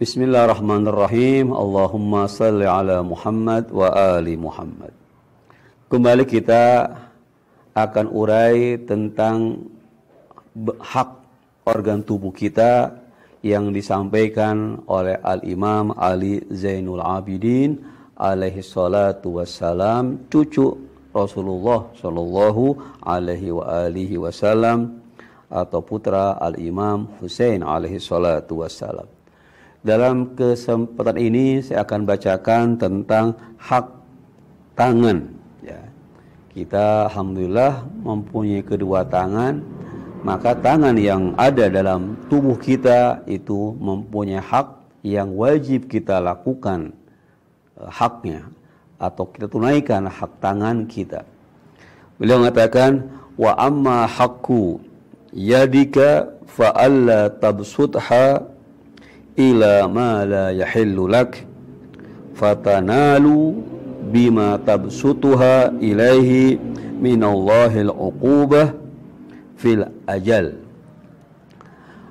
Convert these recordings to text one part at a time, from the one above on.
Bismillahirrahmanirrahim. Allahumma salli ala Muhammad wa ali Muhammad. Kembali kita akan urai tentang hak organ tubuh kita yang disampaikan oleh Al-Imam Ali Zainul Abidin alaihi salatu wassalam cucu Rasulullah sallallahu alaihi wa alihi wasallam atau putra Al-Imam Hussein alaihi salatu wassalam dalam kesempatan ini saya akan bacakan tentang hak tangan. Ya. Kita alhamdulillah mempunyai kedua tangan, maka tangan yang ada dalam tubuh kita itu mempunyai hak yang wajib kita lakukan e, haknya atau kita tunaikan hak tangan kita. Beliau mengatakan wa amma haqqu yadika fa alla tabsutha ila ma la yahillu lak fatanalu bima tabsutuha ilaihi minallahil uqubah fil ajal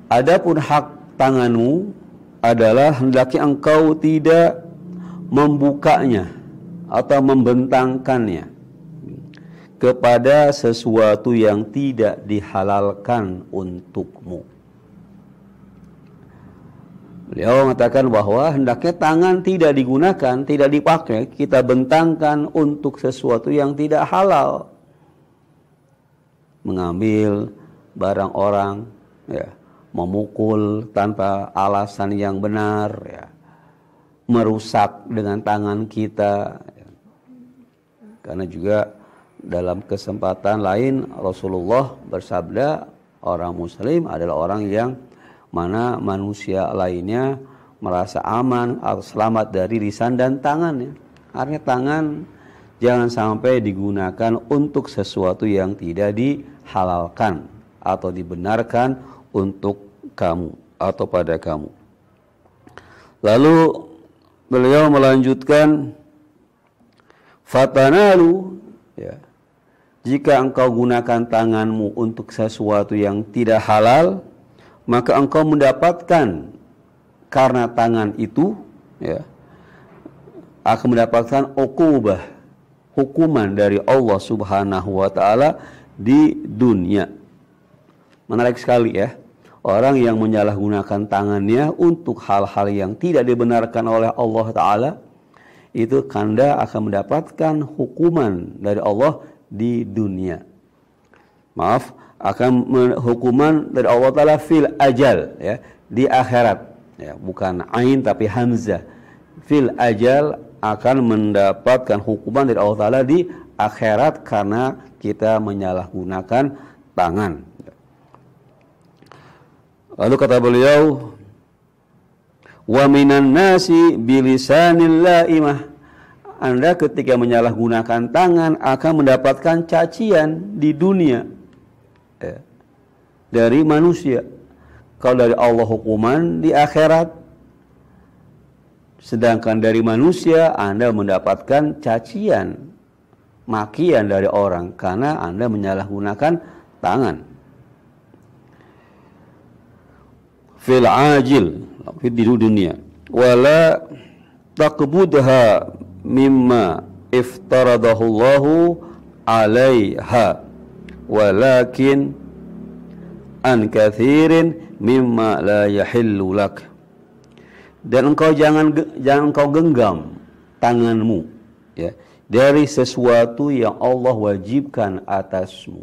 Adapun hak tanganmu adalah hendaki engkau tidak membukanya atau membentangkannya kepada sesuatu yang tidak dihalalkan untukmu. Beliau mengatakan bahwa hendaknya tangan tidak digunakan, tidak dipakai, kita bentangkan untuk sesuatu yang tidak halal. Mengambil barang orang, ya, memukul tanpa alasan yang benar, ya, merusak dengan tangan kita. Ya. Karena juga dalam kesempatan lain Rasulullah bersabda orang muslim adalah orang yang mana manusia lainnya merasa aman atau selamat dari lisan dan tangan ya. Artinya tangan jangan sampai digunakan untuk sesuatu yang tidak dihalalkan atau dibenarkan untuk kamu atau pada kamu. Lalu beliau melanjutkan fatanalu ya. Jika engkau gunakan tanganmu untuk sesuatu yang tidak halal, maka engkau mendapatkan karena tangan itu ya akan mendapatkan okubah hukuman dari Allah Subhanahu wa taala di dunia. Menarik sekali ya. Orang yang menyalahgunakan tangannya untuk hal-hal yang tidak dibenarkan oleh Allah taala itu kanda akan mendapatkan hukuman dari Allah di dunia maaf akan hukuman dari Allah taala fil ajal ya di akhirat ya bukan ain tapi hamzah fil ajal akan mendapatkan hukuman dari Allah taala di akhirat karena kita menyalahgunakan tangan lalu kata beliau wa nasi bilisanil laimah anda ketika menyalahgunakan tangan akan mendapatkan cacian di dunia ya, dari manusia. Kalau dari Allah hukuman di akhirat, sedangkan dari manusia Anda mendapatkan cacian, makian dari orang karena Anda menyalahgunakan tangan. Fil ajil di dunia wala taqbudha mimma iftaradahullahu alaiha walakin an kathirin mimma la yahillu lak dan engkau jangan jangan engkau genggam tanganmu ya dari sesuatu yang Allah wajibkan atasmu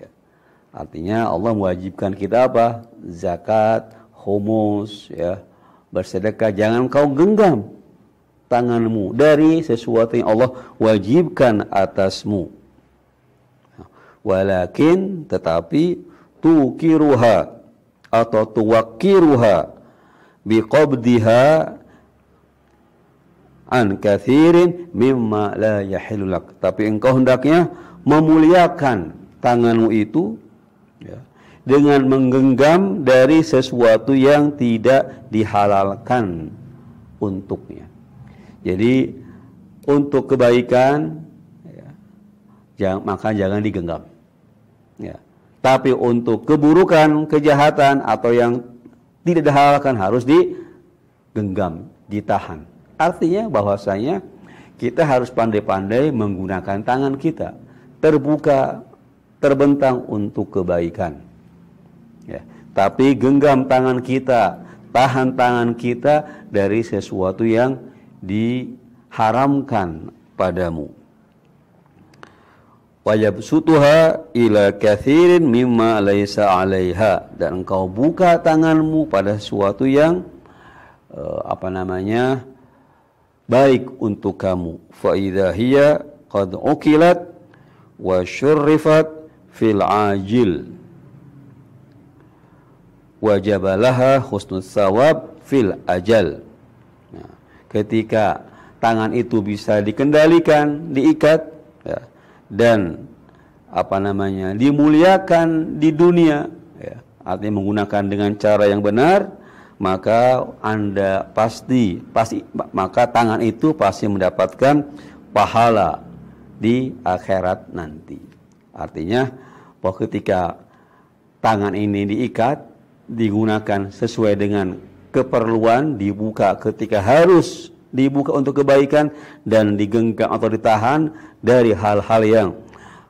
ya. artinya Allah mewajibkan kita apa zakat humus ya bersedekah jangan kau genggam tanganmu dari sesuatu yang Allah wajibkan atasmu Walakin tetapi tukiruha atau tuwakiruha biqabdiha an kathirin mimma la yahilulak. Tapi engkau hendaknya memuliakan tanganmu itu ya, dengan menggenggam dari sesuatu yang tidak dihalalkan untuknya. Jadi untuk kebaikan jangan, maka jangan digenggam. Ya. Tapi untuk keburukan, kejahatan atau yang tidak dihalalkan harus digenggam, ditahan. Artinya bahwasanya kita harus pandai-pandai menggunakan tangan kita terbuka, terbentang untuk kebaikan. Ya. Tapi genggam tangan kita, tahan tangan kita dari sesuatu yang diharamkan padamu wayabsutuha ila kathirin mimma laisa alaiha dan engkau buka tanganmu pada sesuatu yang eh, apa namanya baik untuk kamu fa idza qad ukilat wa syurrifat fil ajil wajabalaha husnul sawab fil ajal nah, ketika tangan itu bisa dikendalikan diikat ya, dan apa namanya dimuliakan di dunia ya. artinya menggunakan dengan cara yang benar maka anda pasti pasti maka tangan itu pasti mendapatkan pahala di akhirat nanti artinya bahwa ketika tangan ini diikat digunakan sesuai dengan keperluan dibuka ketika harus dibuka untuk kebaikan dan digenggam atau ditahan dari hal-hal yang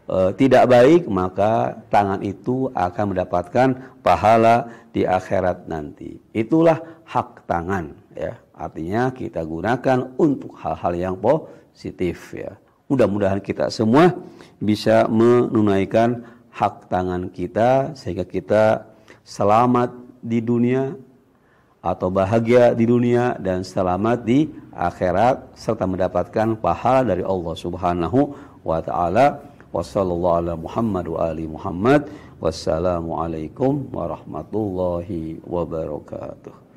e, tidak baik maka tangan itu akan mendapatkan pahala di akhirat nanti itulah hak tangan ya artinya kita gunakan untuk hal-hal yang positif ya mudah-mudahan kita semua bisa menunaikan hak tangan kita sehingga kita selamat di dunia atau bahagia di dunia dan selamat di akhirat serta mendapatkan pahala dari Allah Subhanahu wa taala. Wassallallahu ala Muhammad wa ali Muhammad. Wassalamualaikum warahmatullahi wabarakatuh.